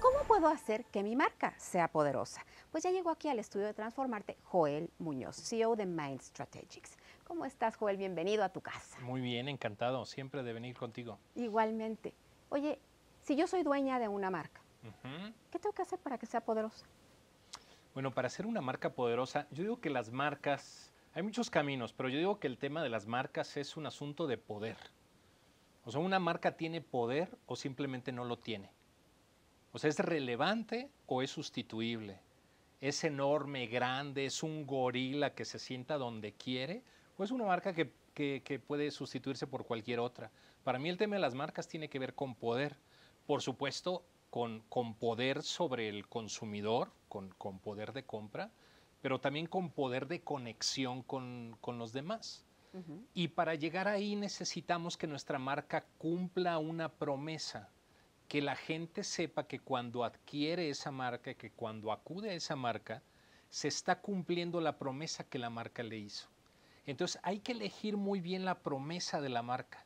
¿Cómo puedo hacer que mi marca sea poderosa? Pues ya llegó aquí al estudio de Transformarte Joel Muñoz, CEO de Mind Strategics. ¿Cómo estás, Joel? Bienvenido a tu casa. Muy bien, encantado siempre de venir contigo. Igualmente. Oye, si yo soy dueña de una marca, ¿qué tengo que hacer para que sea poderosa? Bueno, para ser una marca poderosa, yo digo que las marcas, hay muchos caminos, pero yo digo que el tema de las marcas es un asunto de poder. O sea, una marca tiene poder o simplemente no lo tiene. O sea, ¿es relevante o es sustituible? ¿Es enorme, grande, es un gorila que se sienta donde quiere? ¿O es una marca que, puede sustituirse por cualquier otra? Para mí el tema de las marcas tiene que ver con poder. Por supuesto, con, poder sobre el consumidor, con, poder de compra, pero también con poder de conexión con, los demás. Y para llegar ahí necesitamos que nuestra marca cumpla una promesa que la gente sepa que cuando adquiere esa marca, que cuando acude a esa marca, se está cumpliendo la promesa que la marca le hizo. Entonces hay que elegir muy bien la promesa de la marca.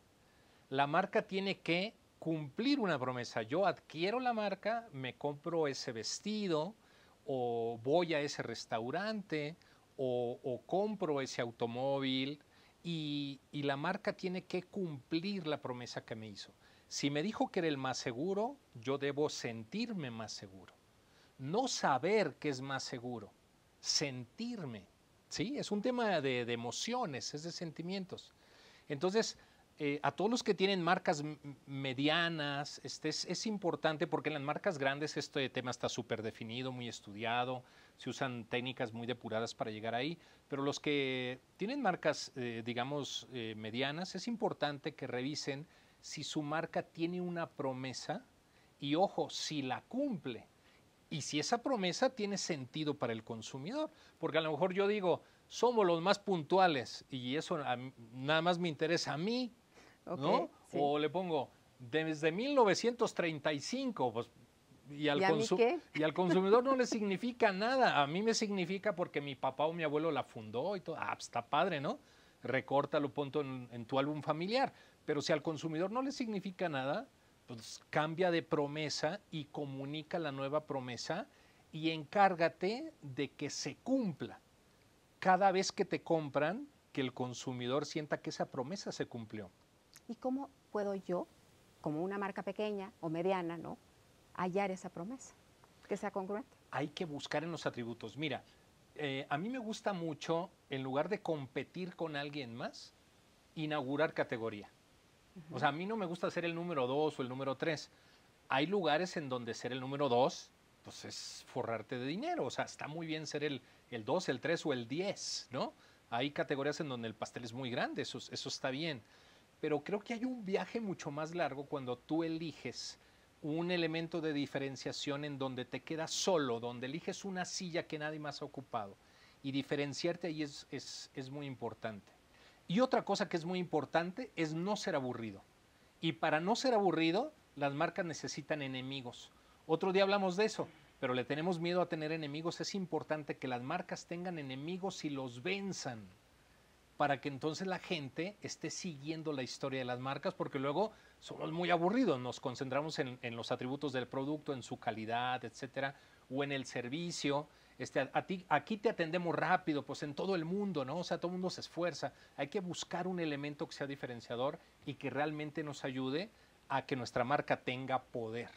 La marca tiene que cumplir una promesa. Yo adquiero la marca, me compro ese vestido o voy a ese restaurante o, compro ese automóvil y la marca tiene que cumplir la promesa que me hizo. Si me dijo que era el más seguro, yo debo sentirme más seguro. No saber qué es más seguro, sentirme. ¿Sí? Es un tema de, emociones, es de sentimientos. Entonces, eh, a todos los que tienen marcas medianas, este es, importante porque en las marcas grandes este tema está súper definido, muy estudiado, se usan técnicas muy depuradas para llegar ahí, pero los que tienen marcas, eh, digamos, eh, medianas, es importante que revisen si su marca tiene una promesa y ojo, si la cumple y si esa promesa tiene sentido para el consumidor. Porque a lo mejor yo digo, somos los más puntuales y eso nada más me interesa a mí, ¿no? O le pongo, desde 1935, pues... Y al, y al consumidor no le significa nada. A mí me significa porque mi papá o mi abuelo la fundó y todo. Ah, pues, está padre, ¿no? recórtalo, ponto en, en tu álbum familiar. Pero si al consumidor no le significa nada, pues cambia de promesa y comunica la nueva promesa y encárgate de que se cumpla. Cada vez que te compran, que el consumidor sienta que esa promesa se cumplió. ¿Y cómo puedo yo, como una marca pequeña o mediana, ¿no? hallar esa promesa, que sea congruente? Hay que buscar en los atributos. Mira, eh, a mí me gusta mucho, en lugar de competir con alguien más, inaugurar categoría. O sea, a mí no me gusta ser el número dos o el número tres. Hay lugares en donde ser el número dos, pues es forrarte de dinero. O sea, está muy bien ser el, el dos, el tres o el diez, ¿no? Hay categorías en donde el pastel es muy grande, eso está bien. Pero creo que hay un viaje mucho más largo cuando tú eliges un elemento de diferenciación en donde te quedas solo, donde eliges una silla que nadie más ha ocupado. Y diferenciarte ahí es, es muy importante. Y otra cosa que es muy importante es no ser aburrido. Y para no ser aburrido, las marcas necesitan enemigos. Otro día hablamos de eso, pero le tenemos miedo a tener enemigos. Es importante que las marcas tengan enemigos y los venzan para que entonces la gente esté siguiendo la historia de las marcas, porque luego somos muy aburridos, nos concentramos en, los atributos del producto, en su calidad, etcétera, o en el servicio. Este, aquí te atendemos rápido, pues en todo el mundo, ¿no? O sea, todo el mundo se esfuerza. Hay que buscar un elemento que sea diferenciador y que realmente nos ayude a que nuestra marca tenga poder.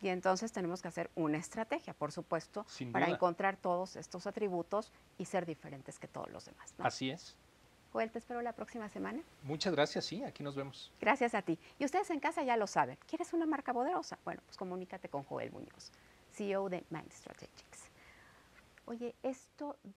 Y entonces tenemos que hacer una estrategia, por supuesto, para encontrar todos estos atributos y ser diferentes que todos los demás. Así es. Joel, te espero la próxima semana. Muchas gracias, sí, aquí nos vemos. Gracias a ti. Y ustedes en casa ya lo saben. ¿Quieres una marca poderosa? Bueno, pues comunícate con Joel Muñoz, CEO de Mind Strategics. Oye, esto